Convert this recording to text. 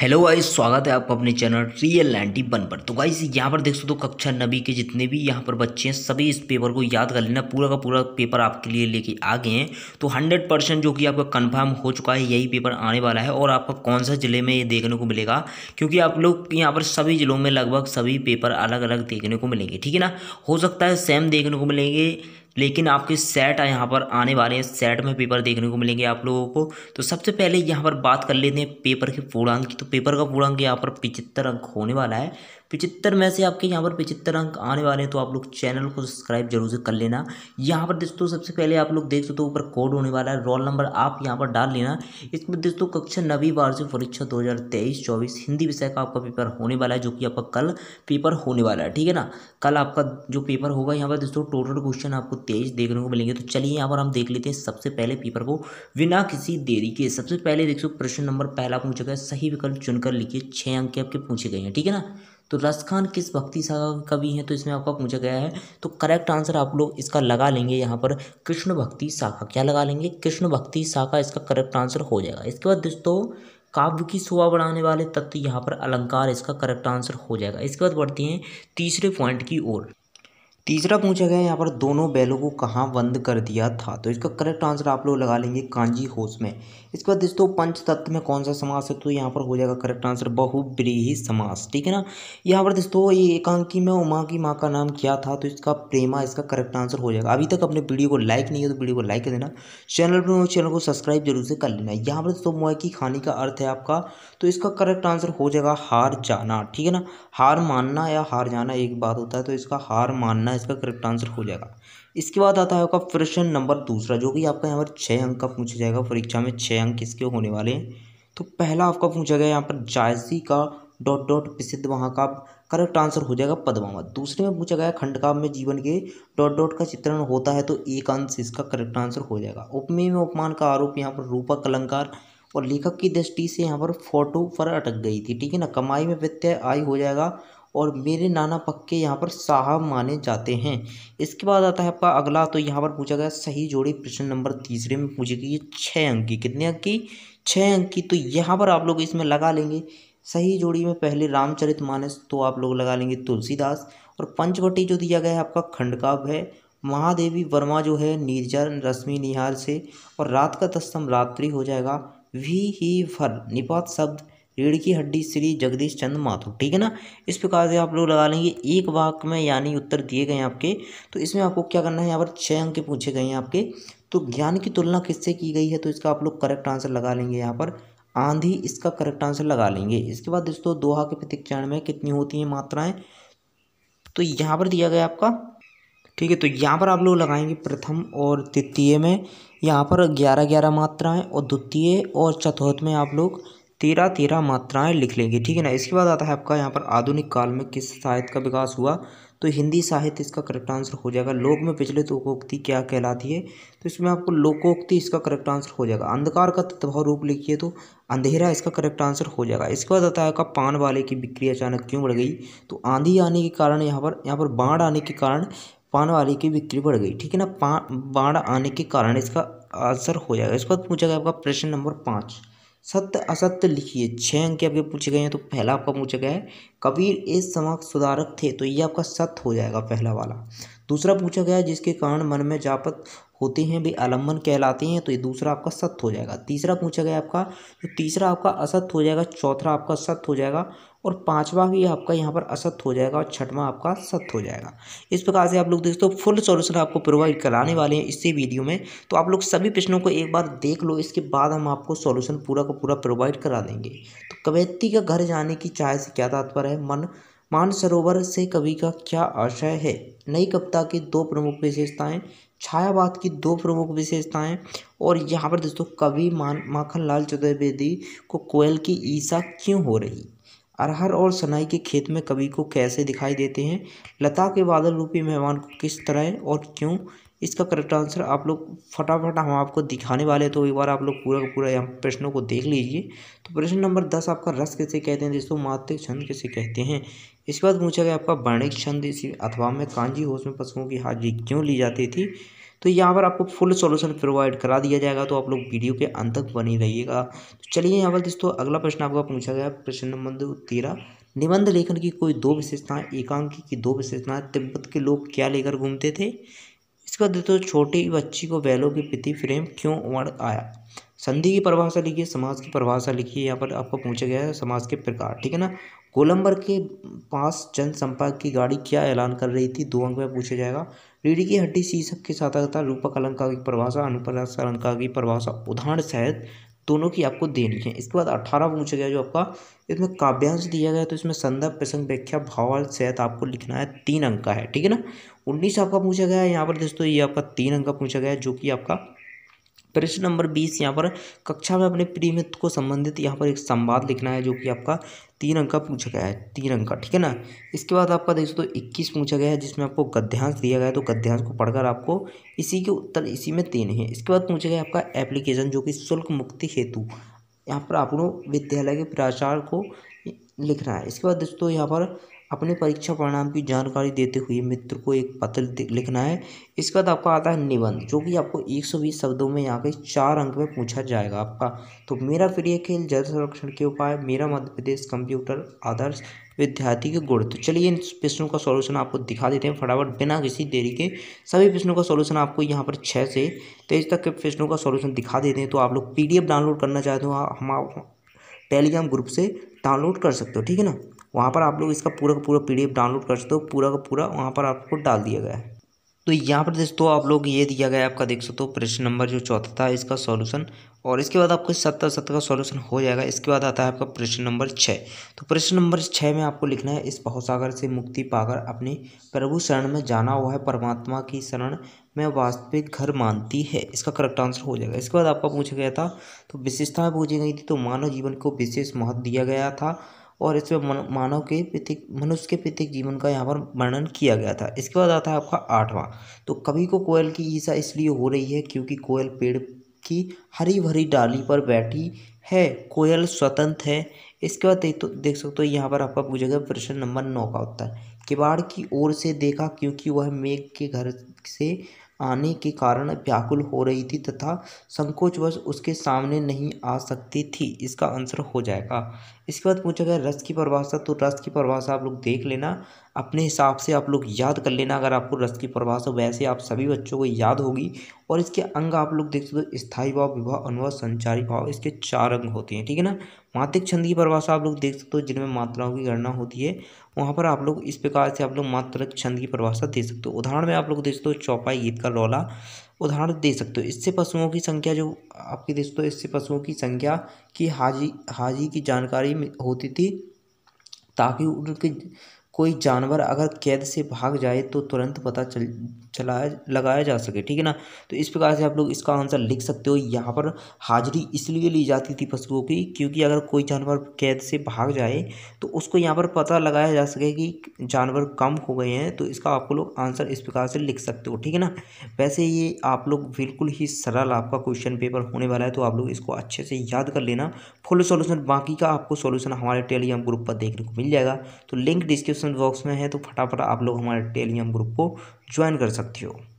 hello guys स्वागत है आपको अपने चैनल रियल नाइन्टी वन पर तो गाइस यहाँ पर देख सकते हो तो कक्षा नबी के जितने भी यहाँ पर बच्चे हैं सभी इस पेपर को याद कर लेना पूरा का पूरा पेपर आपके लिए लेके आ गए हैं तो हंड्रेड परसेंट जो कि आपका कंफर्म हो चुका है यही पेपर आने वाला है और आपका कौन सा ज़िले में ये देखने को मिलेगा क्योंकि आप लोग यहाँ पर सभी ज़िलों में लगभग सभी पेपर अलग अलग देखने को मिलेंगे ठीक है ना हो सकता है सेम देखने को मिलेंगे लेकिन आपके सेट यहाँ पर आने वाले हैं सेट में पेपर देखने को मिलेंगे आप लोगों को तो सबसे पहले यहाँ पर बात कर लेते हैं पेपर के पूर्णांक की तो पेपर का पूर्णांक यहाँ पर पिचहत्तर अंक होने वाला है पिचहत्तर में से आपके यहाँ पर पिचहत्तर अंक आने वाले हैं तो आप लोग चैनल को सब्सक्राइब जरूर से कर लेना यहाँ पर दोस्तों सबसे पहले आप लोग देख सकते हो ऊपर कोड होने वाला है रोल नंबर आप यहाँ पर डाल लेना इसमें दोस्तों कक्षा नवी बार से परीक्षा दो हज़ार तेईस चौबीस हिंदी विषय का आपका पेपर होने वाला है जो कि आपका कल पेपर होने वाला है ठीक है ना कल आपका जो पेपर होगा यहाँ पर दोस्तों टोटल क्वेश्चन आपको तेईस देखने को मिलेंगे तो चलिए यहाँ पर हम देख लेते हैं सबसे पहले पेपर को बिना किसी देरी के सबसे पहले देख सो प्रश्न नंबर पहला पूछा गया सही विकल्प चुनकर लिखिए छः अंक आपके पूछे गए हैं ठीक है ना तो रस खान किस भक्ति सागर कवि है तो इसमें आपका पूछा गया है तो करेक्ट आंसर आप लोग इसका लगा लेंगे यहाँ पर कृष्ण भक्ति शाखा क्या लगा लेंगे कृष्ण भक्ति शाखा इसका करेक्ट आंसर हो जाएगा इसके बाद दोस्तों काव्य की शोभा बढ़ाने वाले तत्व यहाँ पर अलंकार इसका करेक्ट आंसर हो जाएगा इसके बाद बढ़ती हैं तीसरे पॉइंट की ओर तीसरा पूछा गया यहाँ पर दोनों बैलों को कहाँ बंद कर दिया था तो इसका करेक्ट आंसर आप लोग लगा लेंगे कांजी होश में इसके बाद दोस्तों पंच तत्व में कौन सा समास है तो यहाँ पर हो जाएगा करेक्ट आंसर बहुब्रीही समास ठीक है ना यहाँ पर दोस्तों ये एकांकी में उमा की माँ का नाम क्या था तो इसका प्रेमा इसका करेक्ट आंसर हो जाएगा अभी तक अपने वीडियो को लाइक नहीं है तो वीडियो को लाइक कर देना चैनल पर चैनल को सब्सक्राइब जरूर से कर लेना यहाँ पर दोस्तों मोह की खानी का अर्थ है आपका तो इसका करेक्ट आंसर हो जाएगा हार जाना ठीक है ना हार मानना या हार जाना एक बात होता है तो इसका हार मानना है इसका करेक्ट आंसर हो जाएगा इसके बाद आता है आपका प्रश्न नंबर दूसरा जो कि आपका यहाँ पर छः अंक का पूछा जाएगा परीक्षा में छः अंक किसके होने वाले हैं तो पहला आपका पूछा गया यहाँ पर जायसी का डॉट डॉट प्रसिद्ध वहाँ का करेक्ट आंसर हो जाएगा पद्मावत दूसरे में पूछा गया खंड काव्य में जीवन के डॉट डॉट का चित्रण होता है तो एक अंश इसका करेक्ट आंसर हो जाएगा उपमेय में उपमान का आरोप यहाँ पर रूपक अलंकार और लेखक की दृष्टि से यहाँ पर फोटो पर अटक गई थी ठीक है ना कमाई में व्यत्यय आय हो जाएगा और मेरे नाना पक्के यहाँ पर साहब माने जाते हैं इसके बाद आता है आपका अगला तो यहाँ पर पूछा गया सही जोड़ी प्रश्न नंबर तीसरे में पूछी गई छः अंक की कितने अंक की छः अंक की तो यहाँ पर आप लोग इसमें लगा लेंगे सही जोड़ी में पहले रामचरित मानस तो आप लोग लगा लेंगे तुलसीदास और पंचवटी जो दिया गया है आपका खंडकाव्य है महादेवी वर्मा जो है निर्जन रश्मि निहार से और रात का तस्तम रात्रि हो जाएगा वी ही फर निपात शब्द रीढ़ की हड्डी श्री जगदीश चंद्र माथुर ठीक है ना इस प्रकार से आप लोग लगा लेंगे एक वाक में यानी उत्तर दिए गए आपके तो इसमें आपको क्या करना है यहाँ पर छः अंक पूछे गए हैं आपके तो ज्ञान की तुलना किससे की गई है तो इसका आप लोग करेक्ट आंसर लगा लेंगे यहाँ पर आंधी इसका करेक्ट आंसर लगा लेंगे इसके बाद दोस्तों दोहा के प्रतीक चरण में कितनी होती हैं मात्राएं तो यहाँ पर दिया गया आपका ठीक है तो यहाँ पर आप लोग लगाएंगे प्रथम और तृतीय में यहाँ पर ग्यारह ग्यारह मात्राएं और द्वितीय और चतुर्थ में आप लोग तेरह तेरह मात्राएं लिख लेंगे ठीक है ना इसके बाद आता है आपका यहाँ पर आधुनिक काल में किस साहित्य का विकास हुआ तो हिंदी साहित्य इसका करेक्ट आंसर हो जाएगा लोक में पिछले लोकोक्ति क्या कहलाती है तो इसमें आपको लोकोक्ति इसका करेक्ट आंसर हो जाएगा अंधकार का तत्भाव रूप लिखिए तो अंधेरा इसका करेक्ट आंसर हो जाएगा इसके बाद आता है आपका पान वाले की बिक्री अचानक क्यों बढ़ गई तो आंधी आने के कारण यहाँ पर यहाँ पर बाढ़ आने के कारण पान वाले की बिक्री बढ़ गई ठीक है ना पा बाढ़ आने के कारण इसका आंसर हो जाएगा इसके बाद पूछा गया आपका प्रश्न नंबर पाँच सत्य असत्य लिखिए छः अंक आपके पूछे गए हैं तो पहला आपका पूछा गया है कबीर ए समक सुधारक थे तो ये आपका सत्य हो जाएगा पहला वाला दूसरा पूछा गया है जिसके कारण मन में जापत होते हैं भी आलम्बन कहलाते हैं तो ये दूसरा आपका सत्य हो जाएगा तीसरा पूछा गया आपका तो तीसरा आपका असत्य हो जाएगा चौथा आपका सत्य हो जाएगा और पांचवा भी आपका यहाँ पर असत हो जाएगा और छठवां आपका सत्य हो जाएगा इस प्रकार से आप लोग दोस्तों फुल सॉल्यूशन आपको प्रोवाइड कराने वाले हैं इसी वीडियो में तो आप लोग सभी प्रश्नों को एक बार देख लो इसके बाद हम आपको सॉल्यूशन पूरा का पूरा प्रोवाइड करा देंगे तो कवैती का घर जाने की चाय से क्या तात्पर्य है मन मानसरोवर से कवि का क्या आशय है नई कविता की दो प्रमुख विशेषताएँ छायावाद की दो प्रमुख विशेषताएं और यहाँ पर दोस्तों कवि मान माखन लाल चतुर्वेदी को कोयल की ईसा क्यों हो रही अरहर और सनाई के खेत में कवि को कैसे दिखाई देते हैं लता के बादल रूपी मेहमान को किस तरह और क्यों इसका करेक्ट आंसर आप लोग फटाफट हम आपको दिखाने वाले तो एक बार आप लोग पूरा पूरा यहाँ प्रश्नों को देख लीजिए तो प्रश्न नंबर दस आपका रस कैसे कहते हैं दोस्तों मात्रिक छंद कैसे कहते हैं इसके बाद पूछा गया आपका वर्णिक छंद इसी अथवा में कांजी होश में पशुओं की हाजिरी क्यों ली जाती थी तो यहाँ पर आपको फुल सॉल्यूशन प्रोवाइड करा दिया जाएगा तो आप लोग वीडियो के अंत तक बनी रहिएगा तो चलिए यहाँ पर दोस्तों अगला प्रश्न आपका पूछा गया प्रश्न नंबर तेरह निबंध लेखन की कोई दो विशेषताएं एकांकी की दो विशेषताएं तिब्बत के लोग क्या लेकर घूमते थे इसके बाद दोस्तों छोटी बच्ची को बैलों की पिति फ्रेम क्यों उमड़ आया संधि की परिभाषा लिखिए समाज की परिभाषा लिखिए यहाँ पर आपको पूछा गया है समाज के प्रकार ठीक है ना गोलंबर के पास जनसंपर्क की गाड़ी क्या ऐलान कर रही थी दो अंक में पूछा जाएगा रीढ़ी की हड्डी शीशक के साथ साथ रूपक अलंकार की परिभाषा अनुप्रस्थ अलंकार की परिभाषा उदाहरण सहित दोनों की आपको देनी है इसके बाद अठारह पूछा गया जो आपका इसमें काव्यांश दिया गया तो इसमें संदर्भ प्रसंग व्याख्या भाव सहित आपको लिखना है तीन अंक का है ठीक है ना उन्नीस आपका पूछा गया है यहाँ पर दोस्तों ये आपका तीन अंक का पूछा गया है जो कि आपका प्रश्न नंबर बीस यहाँ पर कक्षा में अपने मित्र को संबंधित यहाँ पर एक संवाद लिखना है जो कि आपका तीन अंक का पूछा गया है तीन अंक का ठीक है ना इसके बाद आपका दोस्तों इक्कीस पूछा गया है जिसमें आपको गद्यांश दिया गया है तो गद्यांश को पढ़कर आपको इसी के उत्तर इसी में तीन है इसके बाद पूछा गया आपका एप्लीकेशन जो कि शुल्क मुक्ति हेतु यहाँ पर आपको विद्यालय के प्राचार को लिखना है इसके बाद दोस्तों यहाँ पर अपने परीक्षा परिणाम की जानकारी देते हुए मित्र को एक पत्र लिखना है इसके बाद आपका आता है निबंध जो कि आपको 120 शब्दों में यहाँ पे चार अंक में पूछा जाएगा आपका तो मेरा प्रिय खेल जल संरक्षण के उपाय मेरा मध्य प्रदेश कंप्यूटर आदर्श विद्यार्थी के गुण तो चलिए इन प्रश्नों का सॉल्यूशन आपको दिखा देते हैं फटाफट बिना किसी देरी के सभी प्रश्नों का सॉल्यूशन आपको यहाँ पर छः से तेईस तक के प्रश्नों का सॉल्यूशन दिखा देते हैं तो आप लोग पीडीएफ डाउनलोड करना चाहते हो हम टेलीग्राम ग्रुप से डाउनलोड कर सकते हो ठीक है ना वहाँ पर आप लोग इसका पूरा का पूरा पी डाउनलोड कर सकते हो पूरा का पूरा वहाँ पर आपको डाल दिया गया है तो यहाँ पर दोस्तों आप लोग ये दिया गया है आपका देख सकते हो प्रश्न नंबर जो चौथा था इसका सॉल्यूशन और इसके बाद आपको सत्तर सत्तर का सॉल्यूशन हो जाएगा इसके बाद आता है आपका प्रश्न नंबर छः तो प्रश्न नंबर छः में आपको लिखना है इस बहुसागर से मुक्ति पाकर अपने प्रभु शरण में जाना हुआ है परमात्मा की शरण में वास्तविक घर मानती है इसका करेक्ट आंसर हो जाएगा इसके बाद आपका पूछा गया था तो विशेषताएँ पूछी गई थी तो मानव जीवन को विशेष महत्व दिया गया था और इसमें मानव के पृथिक मनुष्य के प्रत्येक जीवन का यहाँ पर वर्णन किया गया था इसके बाद आता है आपका आठवां तो कभी को कोयल की ईसा इसलिए हो रही है क्योंकि कोयल पेड़ की हरी भरी डाली पर बैठी है कोयल स्वतंत्र है इसके बाद तो देख सकते हो यहाँ पर आपका पूछेगा प्रश्न नंबर नौ का उत्तर किवाड़ किबाड़ की ओर से देखा क्योंकि वह मेघ के घर से आने के कारण व्याकुल हो रही थी तथा संकोचवश उसके सामने नहीं आ सकती थी इसका आंसर हो जाएगा इसके बाद पूछा गया रस की परिभाषा तो रस की परिभाषा आप लोग देख लेना अपने हिसाब से आप लोग याद कर लेना अगर आपको रस की परिभाषा वैसे आप सभी बच्चों को याद होगी और इसके अंग आप लोग देख सकते हो स्थायी भाव विभाव अनुभव संचारी भाव इसके चार अंग होते हैं ठीक है ना मातृ छंद की परिभाषा आप लोग देख सकते हो जिनमें मात्राओं की गणना होती है वहाँ पर आप लोग इस प्रकार से आप लोग मातृ छंद की परिभाषा दे सकते हो उदाहरण में आप लोग देख सकते हो चौपाई गीत का रौला उदाहरण दे सकते हो इससे पशुओं की संख्या जो आपके दोस्तों इससे पशुओं की संख्या की हाजी हाजी की जानकारी होती थी ताकि उनके कोई जानवर अगर कैद से भाग जाए तो तुरंत पता चल चलाया लगाया जा सके ठीक है ना तो इस प्रकार से आप लोग इसका आंसर लिख सकते हो यहाँ पर हाजिरी इसलिए ली जाती थी पशुओं की क्योंकि अगर कोई जानवर कैद से भाग जाए तो उसको यहाँ पर पता लगाया जा सके कि जानवर कम हो गए हैं तो इसका आप लोग आंसर इस प्रकार से लिख सकते हो ठीक है ना वैसे ये आप लोग बिल्कुल ही सरल आपका क्वेश्चन पेपर होने वाला है तो आप लोग इसको अच्छे से याद कर लेना फुल सोल्यूशन बाकी का आपको सोल्यूशन हमारे टेलीग्राम ग्रुप पर देखने को मिल जाएगा तो लिंक डिस्क्रिप्शन डिस्क्रिप्शन बॉक्स में है तो फटाफट आप लोग हमारे टेलीग्राम ग्रुप को ज्वाइन कर सकते हो